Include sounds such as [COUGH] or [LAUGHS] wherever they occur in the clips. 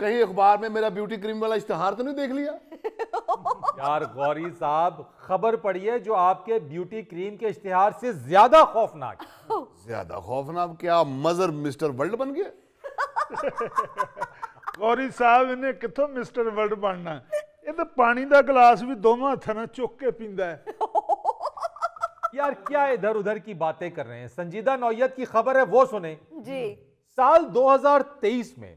कहीं अखबार में मेरा ब्यूटी क्रीम वाला इश्तेहार तो नहीं देख लिया [LAUGHS] यार गौरी साहब खबर पड़ी है जो आपके ब्यूटी क्रीम के इश्तेहार से ज्यादा खौफनाक [LAUGHS] ज्यादा खौफनाक क्या मजर मिस्टर वर्ल्ड बन गए [LAUGHS] गौरी साहब इन्हें कितों मिस्टर वर्ल्ड बनना ये तो पानी का गिलास भी दोनों हथों ना चुक के पींदा है यार क्या इधर उधर की बातें कर रहे हैं संजीदा नौयत की खबर है वो सुने जी साल 2023 में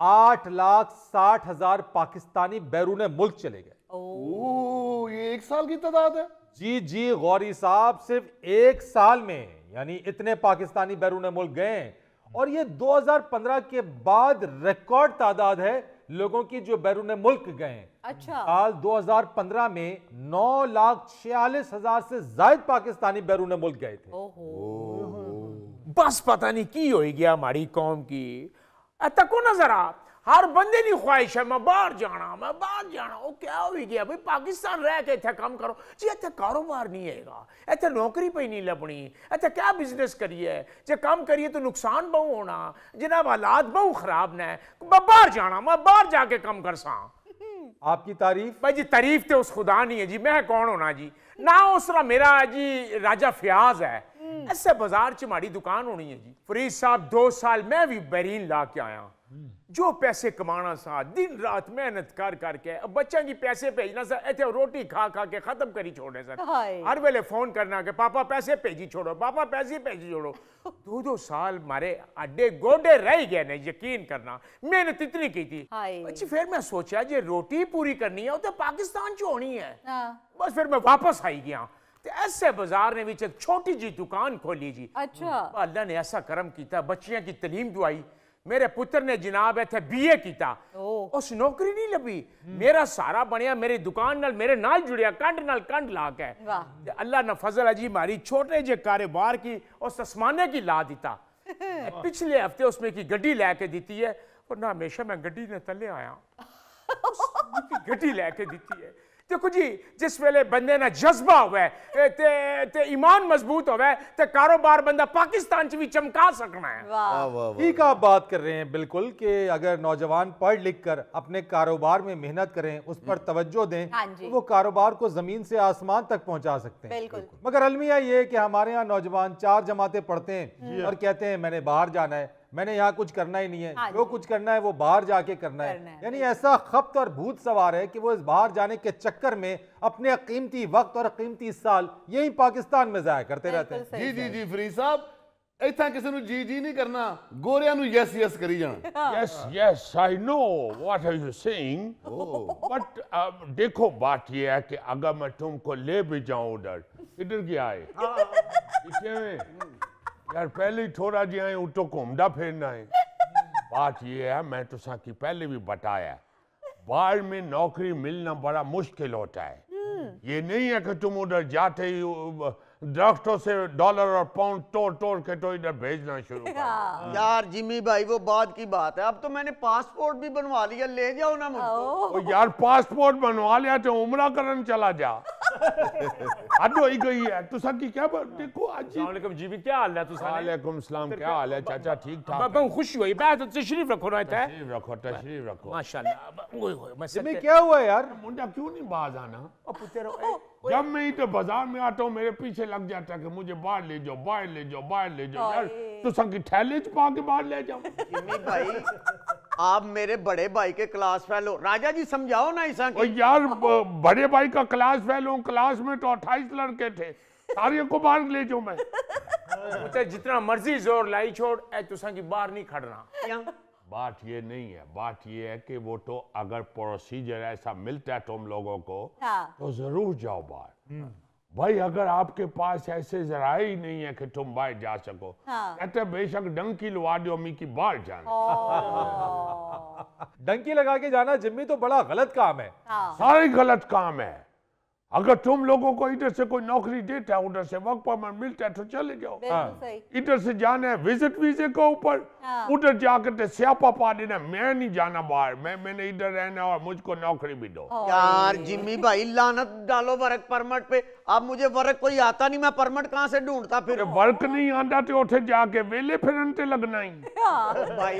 आठ लाख साठ हजार पाकिस्तानी बैरून मुल्क चले गए ये एक साल की तादाद है जी जी गौरी साहब सिर्फ एक साल में यानी इतने पाकिस्तानी बैरून मुल्क गए और ये 2015 के बाद रिकॉर्ड तादाद है लोगों की जो बैरून मुल्क गए अच्छा साल 2015 में नौ लाख छियालीस हजार से जायद पाकिस्तानी बैरून मुल्क गए थे बस पता नहीं की होगी हमारी कौम की तको नजर आ हर बंदे की ख्वाहिश है मैं बाहर जाना मैं बाहर जाना वो क्या हो गया भाई पाकिस्तान रह के इतने काम करो जी इतने कारोबार नहीं हैगा इतने नौकरी पे नहीं लभनी इतने क्या बिजनेस करिए जो काम करिए तो नुकसान बहु होना जनाब हालात बहु खराब ने मैं बाहर जाना मैं बाहर जाके काम कर सा आपकी तारीफ भाई जी तारीफ तो उस खुदा नहीं है जी मैं कौन होना जी ना उस मेरा जी राजा फयाज है हम्म। ऐसे बाजार च माड़ी दुकान होनी है जी फरीद साहब दो साल मैं भी बैरीन ला के आया हम्म। जो पैसे कमाना सा दिन रात मेहनत कर करके बच्चा की पैसे भेजना सा इतने रोटी खा खा के खत्म करी छोड़े सर हर वेले फोन करना के पापा पैसे भेजी छोड़ो पापा पैसे भेजी छोड़ो [LAUGHS] दो दो साल मारे अड्डे गोडे रह गए ने यकीन करना मेहनत इतनी की थी अच्छी फिर मैं सोचा जे रोटी पूरी करनी है तो पाकिस्तान च होनी है हाँ। बस फिर मैं वापस आई गया ऐसे बाजार ने भी एक छोटी जी दुकान खोली जी अच्छा अल्लाह ने ऐसा करम किया बच्चिया की तलीम दुआई मेरे पुत्र ने जनाब इतने बी ए किया उस नौकरी नहीं ली मेरा सारा बनिया मेरी दुकान नल, मेरे नाल जुड़िया कंड नाल कंड ला के अल्लाह ने फजल अजी मारी छोटे जे कारोबार की उस तस्माने की ला दिता [LAUGHS] पिछले हफ्ते उसमें की गड्डी लैके दी है और ना हमेशा मैं गड्डी ने तले आया [LAUGHS] गड्डी लैके दी है देखो जी जिस वेले बंदे ਨਾਲ जज्बा हो ਤੇ ਤੇ ਈਮਾਨ ਮਜ਼ਬੂਤ ਹੋਵੇ ਤੇ ਕਾਰੋਬਾਰ ਬੰਦਾ ਪਾਕਿस्तान 'ਚ ਵੀ ਚਮਕਾ है ठीक आप बात कर रहे हैं बिल्कुल कि अगर नौजवान पढ़ लिख कर अपने कारोबार में मेहनत करें उस पर हम्म। तवज्जो दें हाँ तो वो कारोबार को ज़मीन से आसमान तक पहुंचा सकते हैं बिल्कुल मगर अलमिया ये कि हमारे यहाँ नौजवान चार जमाते पढ़ते हैं और कहते हैं मैंने बाहर जाना है मैंने यहाँ कुछ करना ही नहीं है हाँ जो कुछ करना है वो बाहर जाके करना, है, यानी ऐसा खपत और भूत सवार है कि वो इस बाहर जाने के चक्कर में अपने कीमती वक्त और कीमती साल यही पाकिस्तान में जाया करते रहते हैं जी जी जी फरी साहब इतना किसी को जी जी नहीं करना गोरिया यस यस करी जाना yes yes I know no are you you but but ਦੇਖੋ ਬਾਤ ਇਹ ਹੈ ਕਿ ਅਗਰ ਮੈਂ ਤੁਮਕੋ ਲੈ ਵੀ ਜਾऊं ਉਧਰ ਇਧਰ ਕੀ ਆਏ यार पहले ही थोड़ा जी आए उठो घूमदा फिरना है बात ये है मैं तो की पहले भी बताया बाहर में नौकरी मिलना बड़ा मुश्किल होता है हम्म। ये नहीं है कि तुम उधर जाते ही दरख्तों से डॉलर और पाउंड तोड़ तोड़ के तो इधर भेजना शुरू हाँ। यार जिमी भाई वो बाद की बात है अब तो मैंने पासपोर्ट भी बनवा लिया ले जाओ ना मुझको तो यार पासपोर्ट बनवा लिया तो उमरा करन चला जा [LAUGHS] क्या चाचा ठीक ठाक तो क्या हुआ यार मुंडा क्यों नहीं बाज आना जब मैं तो बाजार में आता हूँ मेरे पीछे लग जाता है कि मुझे बाहर ले जाओ बाहर ले जाओ बाहर ले जाओ यार तो संगी थैले पा के बाहर ले जाओ भाई आप मेरे बड़े भाई के क्लास फेलो राजा जी समझाओ ना इस यार बड़े भाई का क्लास फेलो क्लास में तो अट्ठाईस लड़के थे सारे को बाहर ले जाओ मैं जितना मर्जी जोर लाई छोड़ ऐ तुसा तो की बाहर नहीं खड़ना बात ये नहीं है बात ये है कि वो तो अगर प्रोसीजर ऐसा मिलता है तुम लोगों को हाँ। तो जरूर जाओ बाहर हम्म। भाई अगर आपके पास ऐसे जरा ही नहीं है कि तुम बाहर जा सको हाँ। तो बेशक डंकी लुवा दो मी की बाहर जाना [LAUGHS] डंकी लगा के जाना जिम्मी तो बड़ा गलत काम है हाँ। सारे गलत काम है अगर तुम लोगों को इधर से कोई नौकरी देता है उधर से वर्क परमिट मिलता है तो चले जाओ हाँ। इधर से जाना है विजिट वीजे के ऊपर हाँ। उधर जाकर स्यापा पा देना मैं नहीं जाना बाहर मैं मैंने इधर रहना और मुझको नौकरी भी दो यार जिम्मी भाई लानत डालो वर्क परमिट पे अब मुझे वर्क कोई आता नहीं मैं परमिट कहाँ से ढूंढता फिर वर्क नहीं आता तो उठे जाके वेले फिर लगना ही हाँ। भाई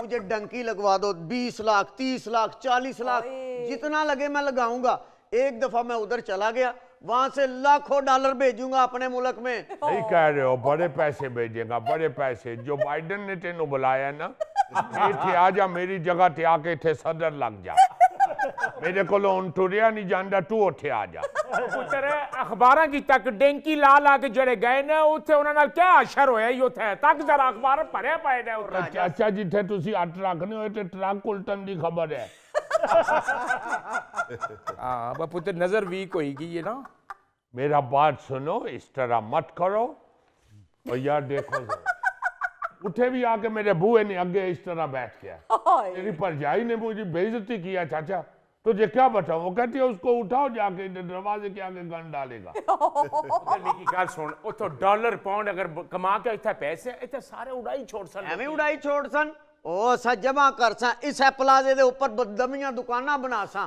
मुझे डंकी लगवा दो बीस लाख तीस लाख चालीस लाख जितना लगे मैं लगाऊंगा एक दफा मैं उधर चला गया वहां से लाखों डॉलर भेजूंगा अपने मुल्क में नहीं कह रहे हो बड़े पैसे भेजेगा बड़े पैसे जो बाइडन ने तेन बुलाया ना इतने आ जा मेरी जगह ते आके थे सदर लग जा मेरे को टूरिया नहीं जानता तू उठे आ जा अखबार की तक डेंकी ला ला के जड़े गए ਗਏ ਨੇ ਉੱਥੇ ਉਹਨਾਂ ਨਾਲ ਕੀ ਅਸ਼ਰ ਹੋਇਆ ਹੀ ਉੱਥੇ ਤੱਕ ਜ਼ਰਾ ਅਖਬਾਰ ਭਰਿਆ ਪਏ ਨੇ ਅੱਛਾ ਅੱਛਾ ਜਿੱਥੇ ਤੁਸੀਂ ਅੱਟ ਰੱਖਨੇ ਹੋ ਤੇ ਟਰੱਕ ਉਲਟਣ ਦੀ ਖਬਰ हाँ अब पुत्र नजर वीक होगी ये ना मेरा बात सुनो इस तरह मत करो और यार देखो उठे भी आके मेरे बुए ने आगे इस तरह बैठ गया मेरी परजाई ने मुझे बेइज्जती किया चाचा तो तुझे क्या बताऊं वो कहती है उसको उठाओ जाके दरवाजे के आगे गन डालेगा की सुन ओ तो डॉलर पाउंड अगर कमा के इतना पैसे इतना सारे उड़ाई छोड़ सन ਐਵੇਂ उड़ाई छोड़ सन ਉਹ ਸਾ ਜਮਾ ਕਰ ਸਾਂ ਇਸ ਪਲਾਜ਼ੇ ਦੇ ਉੱਪਰ ਬਦਮੀਆਂ ਦੁਕਾਨਾਂ ਬਣਾ ਸਾਂ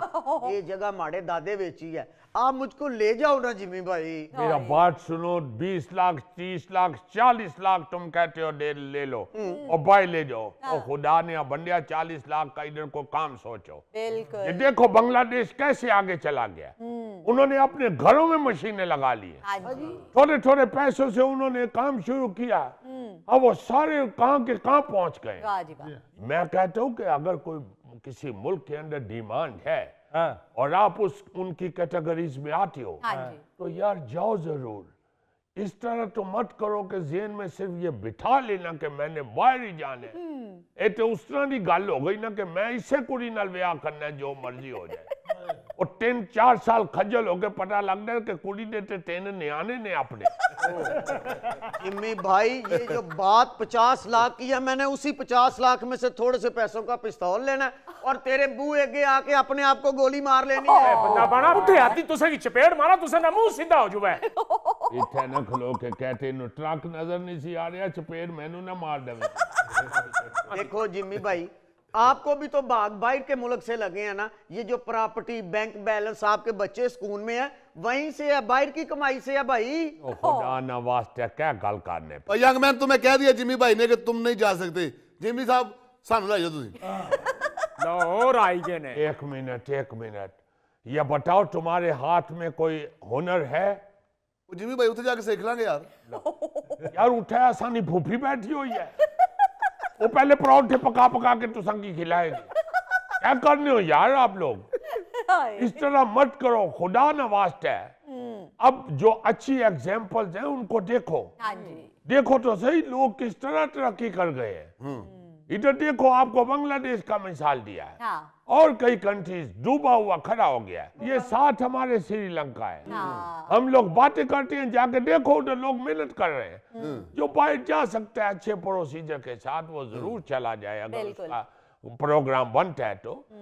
ਇਹ ਜਗ੍ਹਾ ਮਾੜੇ ਦਾਦੇ ਵੇਚੀ आप मुझको ले जाओ ना जिमी भाई मेरा बात सुनो बीस लाख तीस लाख चालीस लाख तुम कहते हो ले, ले लो हम्म। और भाई ले जाओ हाँ। और खुदा ने बंडिया चालीस लाख का इधर को काम सोचो ये देखो बांग्लादेश कैसे आगे चला गया हम्म। उन्होंने अपने घरों में मशीनें लगा ली हाँ थोड़े थोड़े पैसों से उन्होंने काम शुरू किया अब वो सारे कहां के कहां पहुंच गए मैं कहता हूँ कि अगर कोई किसी मुल्क के अंदर डिमांड है हाँ। और आप उस उनकी कैटेगरीज में आते हो हाँ तो यार जाओ जरूर इस तरह तो मत करो कि जेन में सिर्फ ये बिठा लेना कि मैंने बाहर ही जाने हम्म। ये तो उस तरह की गल हो गई ना कि मैं इसे कुड़ी नाल ब्याह करना जो मर्जी हो जाए और टेन चार साल खज्जल होके पता लगने के कुड़ी ने ते टेन ने ने अपने जिम्मी भाई ये जो बात पचास लाख की है मैंने उसी पचास लाख में से थोड़े से पैसों का पिस्तौल लेना है और तेरे बूहे अगे आके अपने आप को गोली मार लेनी है बंदा बना उठे आती तुसे की चपेट मारा तुसे ना मुंह सीधा हो जुबे इथे ना खलो के कहते नु ट्रक नजर नहीं सी आ रहा चपेट मैनू ना मार देवे देखो जिम्मी भाई आपको भी तो भाग बाइट के मुल्क से लगे हैं ना ये जो प्रॉपर्टी बैंक बैलेंस आपके बच्चे स्कूल में है वहीं से है बाहर की कमाई से है भाई खुदा क्या गल करने यंग मैन तुम्हें कह दिया जिमी भाई ने कि तुम नहीं जा सकते जिमी साहब सामने ले जाओ [LAUGHS] आई गए ने एक मिनट एक मिनट ये बताओ तुम्हारे हाथ में कोई हुनर है जिमी भाई उठे जाके सीख लांगे यार [LAUGHS] यार उठे आसानी भूफी बैठी हुई है वो पहले परौठे पका पका के तुसंगी तो खिलाएगी [LAUGHS] क्या करने हो यार आप लोग इस तरह मत करो खुदा न वास्ट है हम्म। अब जो अच्छी एग्जाम्पल्स हैं उनको देखो हाँ देखो तो सही लोग किस तरह तरक्की कर गए हैं हम्म। इधर देखो आपको बांग्लादेश का मिसाल दिया है हाँ। और कई कंट्रीज डूबा हुआ खड़ा हो गया है ये साथ हमारे श्रीलंका है हाँ। हम लोग बातें करते हैं जाके देखो उधर लोग मेहनत कर रहे हैं हम्म। जो पाए जा सकता है अच्छे प्रोसीजर के साथ वो जरूर हम्म। चला जाए अगर उसका प्रोग्राम बनता है तो हम्म।